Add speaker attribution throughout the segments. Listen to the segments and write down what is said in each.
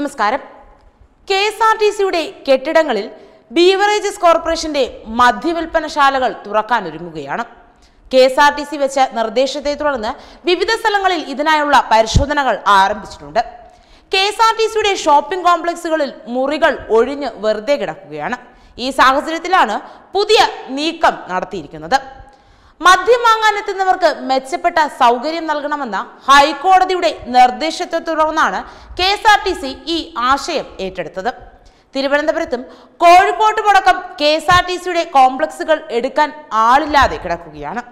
Speaker 1: നമസ്കാരം K S R T സിയുടെ കെട്ടിടങ്ങളിൽ ബീവറേജസ് കോർപ്പറേഷന്റെ മദ്യവിൽപ്പനശാലകൾ തുറക്കാനൊരുങ്ങുകയാണ് K S R T C വെച്ച നിർദ്ദേശത്തെ തുടർന്ന് വിവിധ സ്ഥലങ്ങളിൽ ഇതിനായുള്ള പരിശോധനകൾ ആരംഭിച്ചിട്ടുണ്ട് കെ എസ് ആർ ടി സിയുടെ ഷോപ്പിംഗ് കോംപ്ലക്സുകളിൽ മുറികൾ ഒഴിഞ്ഞ് വെറുതെ കിടക്കുകയാണ് ഈ സാഹചര്യത്തിലാണ് പുതിയ നീക്കം നടത്തിയിരിക്കുന്നത് മദ്യം വാങ്ങാനെത്തുന്നവർക്ക് മെച്ചപ്പെട്ട സൗകര്യം നൽകണമെന്ന ഹൈക്കോടതിയുടെ നിർദ്ദേശത്തെ തുടർന്നാണ് K S R T C ഈ ആശയം ഏറ്റെടുത്തത് തിരുവനന്തപുരത്തും കോഴിക്കോട്ടുമടക്കം കെ എസ് ആർ ടി സിയുടെ കോംപ്ലക്സുകൾ എടുക്കാൻ ആളില്ലാതെ കിടക്കുകയാണ്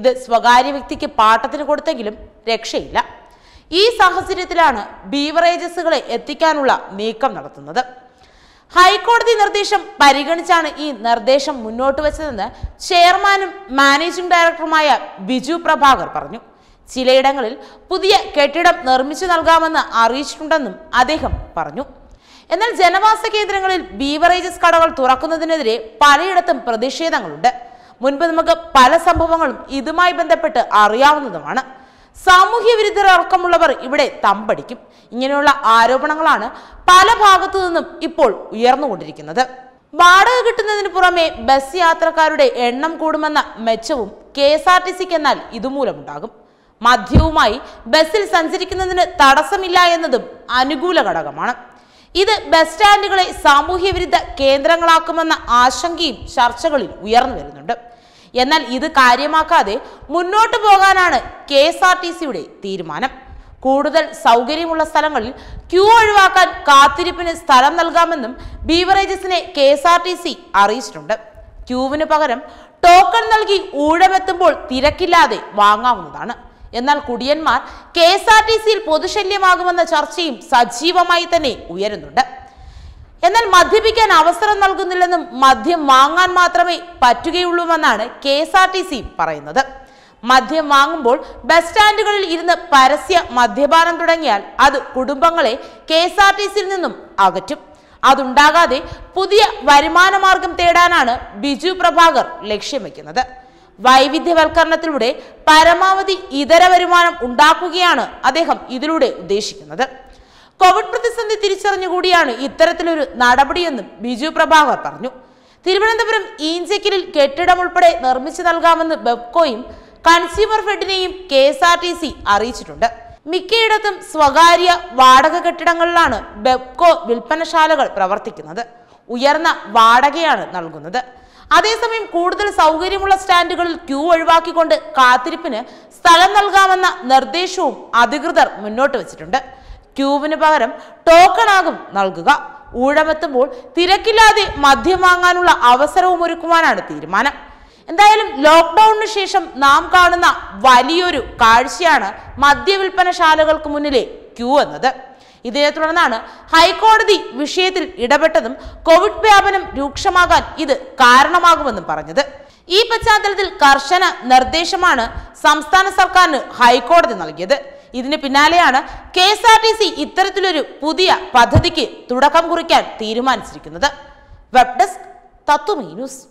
Speaker 1: ഇത് സ്വകാര്യ വ്യക്തിക്ക് പാട്ടത്തിന് കൊടുത്തെങ്കിലും രക്ഷയില്ല ഈ സാഹചര്യത്തിലാണ് ബീവറേജസുകളെ എത്തിക്കാനുള്ള നീക്കം നടത്തുന്നത് ഹൈക്കോടതി നിർദ്ദേശം പരിഗണിച്ചാണ് ഈ നിർദ്ദേശം മുന്നോട്ട് വെച്ചതെന്ന് ചെയർമാനും മാനേജിംഗ് ഡയറക്ടറുമായ ബിജു പ്രഭാകർ പറഞ്ഞു ചിലയിടങ്ങളിൽ പുതിയ കെട്ടിടം നിർമ്മിച്ചു നൽകാമെന്ന് അറിയിച്ചിട്ടുണ്ടെന്നും അദ്ദേഹം പറഞ്ഞു എന്നാൽ ജനവാസ കേന്ദ്രങ്ങളിൽ ബീവറേജസ് കടകൾ തുറക്കുന്നതിനെതിരെ പലയിടത്തും പ്രതിഷേധങ്ങളുണ്ട് മുൻപ് നമുക്ക് പല സംഭവങ്ങളും ഇതുമായി ബന്ധപ്പെട്ട് അറിയാവുന്നതുമാണ് സാമൂഹ്യ വിരുദ്ധർ അടക്കമുള്ളവർ ഇവിടെ തമ്പടിക്കും ഇങ്ങനെയുള്ള ആരോപണങ്ങളാണ് പല ഭാഗത്തു നിന്നും ഇപ്പോൾ ഉയർന്നുകൊണ്ടിരിക്കുന്നത് വാടക കിട്ടുന്നതിന് പുറമെ ബസ് യാത്രക്കാരുടെ എണ്ണം കൂടുമെന്ന മെച്ചവും കെ എസ് ആർ ടി സിക്ക് എന്നാൽ ഇതുമൂലമുണ്ടാകും മദ്യവുമായി ബസ്സിൽ സഞ്ചരിക്കുന്നതിന് തടസ്സമില്ല എന്നതും അനുകൂല ഘടകമാണ് ഇത് ബസ് സ്റ്റാൻഡുകളെ സാമൂഹ്യ വിരുദ്ധ കേന്ദ്രങ്ങളാക്കുമെന്ന ആശങ്കയും ചർച്ചകളിൽ ഉയർന്നു വരുന്നുണ്ട് എന്നാൽ ഇത് കാര്യമാക്കാതെ മുന്നോട്ടു പോകാനാണ് കെ എസ് ആർ ടി സിയുടെ തീരുമാനം കൂടുതൽ സൗകര്യമുള്ള സ്ഥലങ്ങളിൽ ക്യൂ ഒഴിവാക്കാൻ കാത്തിരിപ്പിന് സ്ഥലം നൽകാമെന്നും ബീവറേജസിനെ K S R T C അറിയിച്ചിട്ടുണ്ട് ക്യൂവിന് പകരം ടോക്കൺ നൽകി ഊഴമെത്തുമ്പോൾ തിരക്കില്ലാതെ വാങ്ങാവുന്നതാണ് എന്നാൽ കുടിയന്മാർ കെ എസ് ആർ ടി സിയിൽ പൊതുശല്യമാകുമെന്ന ചർച്ചയും സജീവമായി തന്നെ ഉയരുന്നുണ്ട് എന്നാൽ മദ്യപിക്കാൻ അവസരം നൽകുന്നില്ലെന്നും മദ്യം വാങ്ങാൻ മാത്രമേ പറ്റുകയുള്ളൂവെന്നാണ് K S R T C പറയുന്നത് മദ്യം വാങ്ങുമ്പോൾ ബസ് സ്റ്റാൻഡുകളിൽ ഇരുന്ന് പരസ്യ മദ്യപാനം തുടങ്ങിയാൽ അത് കുടുംബങ്ങളെ കെ എസ് ആർ ടി സിയിൽ നിന്നും അകറ്റും അതുണ്ടാകാതെ പുതിയ വരുമാന മാർഗം തേടാനാണ് ബിജു പ്രഭാകർ ലക്ഷ്യം വെക്കുന്നത് വൈവിധ്യവൽക്കരണത്തിലൂടെ പരമാവധി ഇതര വരുമാനം ഉണ്ടാക്കുകയാണ് അദ്ദേഹം ഇതിലൂടെ ഉദ്ദേശിക്കുന്നത് കോവിഡ് പ്രതിസന്ധി കൂടിയാണ് ഇത്തരത്തിലൊരു നടപടിയെന്നും ബിജു പ്രഭാകർ പറഞ്ഞു തിരുവനന്തപുരം ഈഞ്ചക്കിലിൽ കെട്ടിടം ഉൾപ്പെടെ നിർമ്മിച്ചു നൽകാമെന്ന് ബെപ്കോയും കൺസ്യൂമർ ഫെഡിനെയും K S R T C അറിയിച്ചിട്ടുണ്ട് മിക്കയിടത്തും സ്വകാര്യ വാടക കെട്ടിടങ്ങളിലാണ് ബെബ്കോ വിൽപ്പനശാലകൾ പ്രവർത്തിക്കുന്നത് ഉയർന്ന വാടകയാണ് നൽകുന്നത് അതേസമയം കൂടുതൽ സൗകര്യമുള്ള സ്റ്റാൻഡുകളിൽ ക്യൂ ഒഴിവാക്കിക്കൊണ്ട് കാത്തിരിപ്പിന് സ്ഥലം നൽകാമെന്ന നിർദ്ദേശവും അധികൃതർ മുന്നോട്ട് വച്ചിട്ടുണ്ട് ക്യൂവിന് പകരം ടോക്കൺ ആകും നൽകുക ഊഴമെത്തുമ്പോൾ തിരക്കില്ലാതെ മദ്യം വാങ്ങാനുള്ള അവസരവും ഒരുക്കുവാനാണ് തീരുമാനം എന്തായാലും ലോക്ക്ഡൌണിന് ശേഷം നാം കാണുന്ന വലിയൊരു കാഴ്ചയാണ് ശാലകൾക്ക് മുന്നിലെ ക്യൂ എന്നത് ഇതേ തുടർന്നാണ് ഹൈക്കോടതി വിഷയത്തിൽ ഇടപെട്ടതും കോവിഡ് വ്യാപനം രൂക്ഷമാകാൻ ഇത് കാരണമാകുമെന്നും പറഞ്ഞത് ഈ പശ്ചാത്തലത്തിൽ കർശന നിർദ്ദേശമാണ് സംസ്ഥാന സർക്കാരിന് ഹൈക്കോടതി നൽകിയത് ഇതിന് പിന്നാലെയാണ് K S R T C ഇത്തരത്തിലൊരു പുതിയ പദ്ധതിക്ക് തുടക്കം കുറിക്കാൻ തീരുമാനിച്ചിരിക്കുന്നത് വെബ് ഡെസ്ക് തത്വമീ ന്യൂസ്